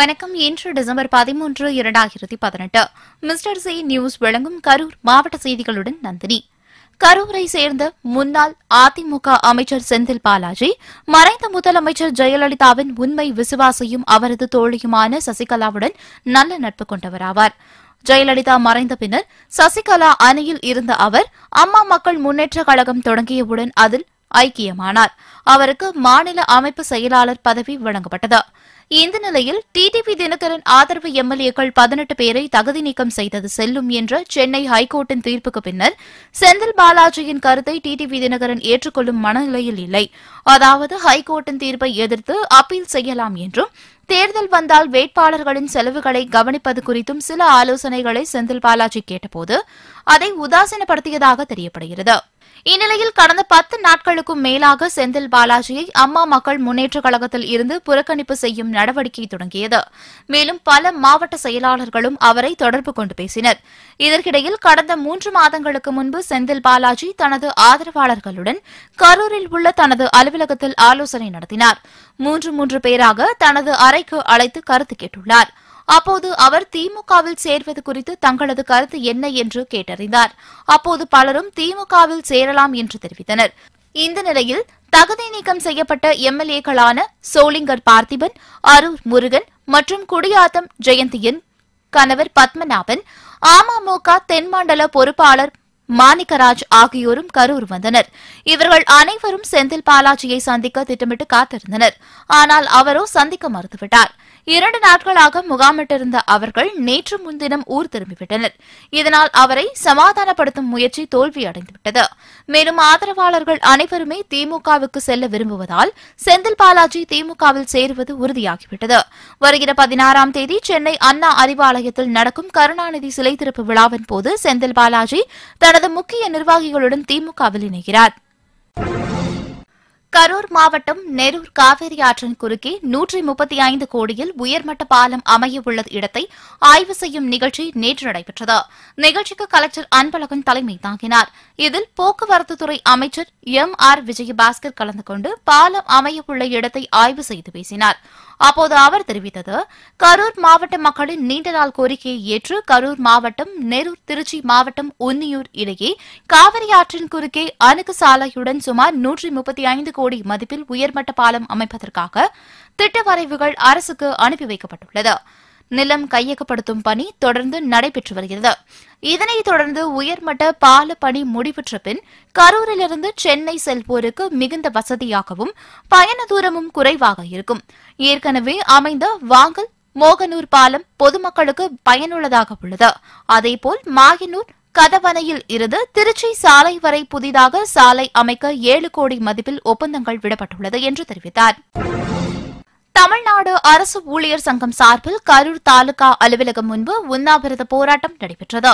வணக்கம் இன்று டிசம்பர் பதிமூன்று இரண்டாயிரத்தி பதினெட்டு மிஸ்டர் சி நியூஸ் வழங்கும் கரூர் மாவட்ட செய்திகளுடன் நந்தினி கரூரை சேர்ந்த முன்னாள் அதிமுக அமைச்சர் செந்தில் பாலாஜி மறைந்த முதலமைச்சர் ஜெயலலிதாவின் உண்மை விசுவாசையும் அவரது தோழியுமான சசிகலாவுடன் நல்ல நட்பு கொண்டவராவார் ஜெயலலிதா மறைந்த பின்னர் சசிகலா அணியில் இருந்த அவர் அம்மா மக்கள் முன்னேற்ற கழகம் தொடங்கியவுடன் அதில் ஐக்கியமானார் அவருக்கு மாநில அமைப்பு செயலாளர் பதவி வழங்கப்பட்டது இந்த நிலையில் டிடிபி தினகரன் ஆதரவு எம்எல்ஏக்கள் பதினெட்டு பேரை தகுதி நீக்கம் செய்தது செல்லும் என்ற சென்னை ஹைகோர்ட்டின் தீர்ப்புக்கு பின்னர் செந்தில் பாலாஜியின் கருத்தை டிடிபி தினகரன் ஏற்றுக்கொள்ளும் மனநிலையில் இல்லை அதாவது ஹைகோர்ட்டின் தீர்ப்பை எதிர்த்து அப்பீல் செய்யலாம் என்றும் தேர்தல் வந்தால் வேட்பாளர்களின் செலவுகளை கவனிப்பது குறித்தும் சில ஆலோசனைகளை செந்தில் பாலாஜி கேட்டபோது அதை உதாசீனப்படுத்தியதாக தெரியப்படுகிறது இந்நிலையில் கடந்த பத்து நாட்களுக்கும் மேலாக செந்தில் பாலாஜியை அம்மா மக்கள் முன்னேற்றக் கழகத்தில் இருந்து புறக்கணிப்பு செய்யும் நடவடிக்கை தொடங்கியது மேலும் பல மாவட்ட செயலாளர்களும் அவரை தொடர்பு கொண்டு பேசினர் இதற்கிடையில் கடந்த மூன்று மாதங்களுக்கு முன்பு செந்தில் பாலாஜி தனது ஆதரவாளர்களுடன் கரூரில் உள்ள தனது அலுவலகத்தில் ஆலோசனை நடத்தினார் மூன்று மூன்று பேராக தனது அறைக்கு அழைத்து கருத்து கேட்டுள்ளாா் அப்போது அவர் திமுகவில் சேர்வது குறித்து தங்களது கருத்து என்ன என்று கேட்டறிந்தார் அப்போது பலரும் திமுகவில் சேரலாம் என்று தெரிவித்தனர் இந்த நிலையில் தகுதி நீக்கம் செய்யப்பட்ட எம்எல்ஏக்களான சோளிங்கர் பார்த்திபன் அரூர் முருகன் மற்றும் குடியாத்தம் ஜெயந்தியின் கணவர் பத்மநாபன் அமமுக தென்மண்டல பொறுப்பாளர் மாணிக்கராஜ் ஆகியோரும் கரூர் வந்தனர் இவர்கள் அனைவரும் செந்தில் பாலாஜியை சந்திக்க திட்டமிட்டு காத்திருந்தனர் ஆனால் அவரோ சந்திக்க மறுத்துவிட்டார் இரண்டு நாட்களாக முகாமிட்டிருந்த அவர்கள் நேற்று முன்தினம் ஊர் திரும்பிவிட்டனர் இதனால் அவரை சமாதானப்படுத்தும் முயற்சி தோல்வியடைந்துவிட்டது மேலும் ஆதரவாளர்கள் அனைவருமே திமுகவுக்கு செல்ல விரும்புவதால் செந்தில் பாலாஜி திமுகவில் சேருவது உறுதியாகிவிட்டது வருகிற பதினாறாம் தேதி சென்னை அண்ணா அறிவாலயத்தில் நடக்கும் கருணாநிதி சிலை திறப்பு விழாவின் போது செந்தில் பாலாஜி தனது முக்கிய நிர்வாகிகளுடன் திமுகவில் இணைகிறாா் கரூர் மாவட்டம் நெரூர் காவேரி ஆற்றின் குறுக்கே நூற்றி முப்பத்தி ஐந்து கோடியில் உயர்மட்ட பாலம் அமையவுள்ள இடத்தை ஆய்வு செய்யும் நிகழ்ச்சி நேற்று நடைபெற்றது நிகழ்ச்சிக்கு கலெக்டர் அன்பழகன் தலைமை தாங்கினார் இதில் போக்குவரத்துத்துறை அமைச்சர் எம் ஆர் விஜயபாஸ்கர் கலந்து கொண்டு பாலம் அமையவுள்ள இடத்தை ஆய்வு செய்து பேசினார் அப்போது அவர் தெரிவித்தது கரூர் மாவட்ட மக்களின் நீண்ட நாள் கோரிக்கையை ஏற்று கரூர் மாவட்டம் நெரூர் திருச்சி மாவட்டம் உன்னியூர் இடையே காவிரி ஆற்றின் குறுக்கே அணுகு சாலையுடன் சுமார் நூற்றி முப்பத்தி ஐந்து கோடி மதிப்பில் உயர்மட்ட பாலம் அமைப்பதற்காக திட்ட வரைவுகள் அரசுக்கு அனுப்பி வைக்கப்பட்டுள்ளது நிலம் கையகப்படுத்தும் பணி தொடர்ந்து நடைபெற்று வருகிறது இதனைத் தொடர்ந்து உயர்மட்ட பால பணி முடிவுற்ற பின் கரூரிலிருந்து சென்னை செல்போருக்கு மிகுந்த வசதியாகவும் பயண தூரமும் குறைவாக இருக்கும் ஏற்கனவே அமைந்த வாங்கல் மோகனூர் பாலம் பொதுமக்களுக்கு பயனுள்ளதாக உள்ளது அதேபோல் மாயனூர் கதவணையில் இருந்து திருச்சி சாலை வரை புதிதாக சாலை அமைக்க ஏழு கோடி மதிப்பில் ஒப்பந்தங்கள் விடப்பட்டுள்ளது என்று தெரிவித்தார் தமிழ்நாடு அரசு ஊழியர் சங்கம் சார்பில் கரூர் தாலுகா அலுவலகம் முன்பு உண்ணாவிரத போராட்டம் நடைபெற்றது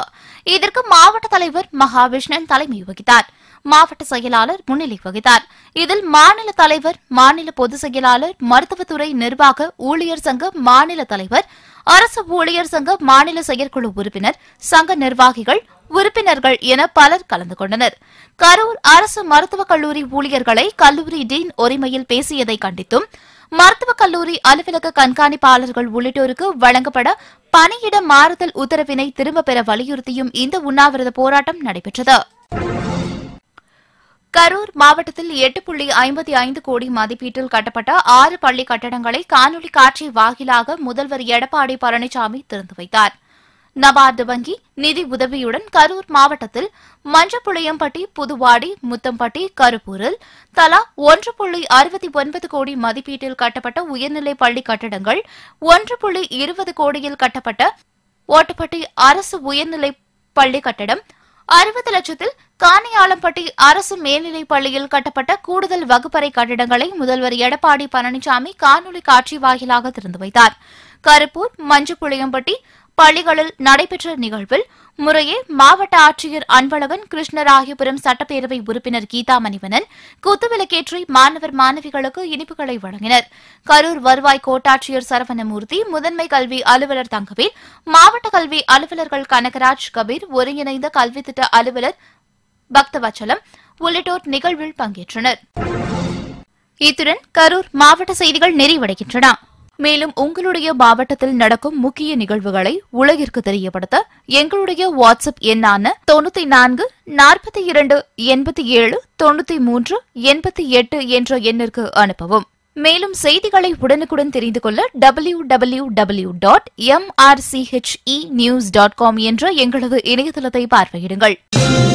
இதற்கு மாவட்ட தலைவர் மகாவிஷ்ணன் தலைமை வகித்தார் மாவட்ட செயலாளர் முன்னிலை வகித்தார் இதில் மாநில தலைவர் மாநில பொதுச் செயலாளர் மருத்துவத்துறை நிர்வாக ஊழியர் சங்க மாநில தலைவர் அரசு ஊழியர் சங்க மாநில செயற்குழு உறுப்பினர் சங்க நிர்வாகிகள் உறுப்பினர்கள் என பலர் கலந்து கொண்டனர் கரூர் அரசு மருத்துவக் கல்லூரி ஊழியர்களை கல்லூரி டீன் உரிமையில் பேசியதை கண்டித்தும் மருத்துவக் கல்லூரி அலுவலக கண்காணிப்பாளர்கள் உள்ளிட்டோருக்கு வழங்கப்பட பணியிட மாறுதல் உத்தரவினை திரும்பப் பெற வலியுறுத்தியும் இந்த உண்ணாவிரத போராட்டம் நடைபெற்றது கரூர் மாவட்டத்தில் எட்டு புள்ளி ஐம்பத்தி ஐந்து கோடி மதிப்பீட்டில் கட்டப்பட்ட ஆறு பள்ளி கட்டடங்களை காணொலி காட்சி வாயிலாக முதல்வர் எடப்பாடி பழனிசாமி திறந்து வைத்தாா் நபார்டு வங்கி நிதி உதவியுடன் கரூர் மாவட்டத்தில் மஞ்சப்புளியம்பட்டி புதுவாடி முத்தம்பட்டி கருப்பூரில் தலா ஒன்று புள்ளி அறுபத்தி ஒன்பது கோடி மதிப்பீட்டில் கட்டப்பட்ட உயர்நிலைப் பள்ளி கட்டடங்கள் ஒன்று புள்ளி இருபது கோடியில் கட்டப்பட்ட ஓட்டப்பட்டி அரசு உயர்நிலைப் பள்ளி கட்டடம் அறுபது லட்சத்தில் காணியாளம்பட்டி அரசு மேல்நிலைப் பள்ளியில் கட்டப்பட்ட கூடுதல் வகுப்பறை கட்டிடங்களை முதல்வர் எடப்பாடி பழனிசாமி காணொலி காட்சி வாயிலாக திறந்து வைத்தார் கருப்பூர் மஞ்சுப்புளியம்பட்டி பள்ளிகளில் நடைபெற்ற நிகழ்வில் முறையே மாவட்ட ஆட்சியர் அன்பழகன் கிருஷ்ணராகிபுரம் சட்டப்பேரவை உறுப்பினர் கீதா மணிவனன் குத்துவிளக்கேற்றி மாணவர் மாணவிகளுக்கு இனிப்புகளை வழங்கினர் கரூர் வருவாய் கோட்டாட்சியர் சரவணமூர்த்தி முதன்மை கல்வி அலுவலர் தங்கவீர் மாவட்ட கல்வி அலுவலர்கள் கனகராஜ் கபீர் ஒருங்கிணைந்த கல்வித்திட்ட அலுவலர் பக்தவச்சலம் உள்ளிட்டோர் நிகழ்வில் பங்கேற்றனர் இத்துடன் கரூர் மாவட்ட செய்திகள் நிறைவடைகின்றன மேலும் உங்களுடைய மாவட்டத்தில் நடக்கும் முக்கிய நிகழ்வுகளை உலகிற்கு தெரியப்படுத்த எங்களுடைய வாட்ஸ்அப் எண்ணான தொண்ணூத்தி நான்கு நாற்பத்தி இரண்டு எண்பத்தி ஏழு தொண்ணூத்தி மூன்று எண்பத்தி எட்டு என்ற எண்ணிற்கு அனுப்பவும் மேலும் செய்திகளை உடனுக்குடன் தெரிந்து கொள்ள W W W dot H E news dot com என்ற எங்களது இணையதளத்தை பார்வையிடுங்கள்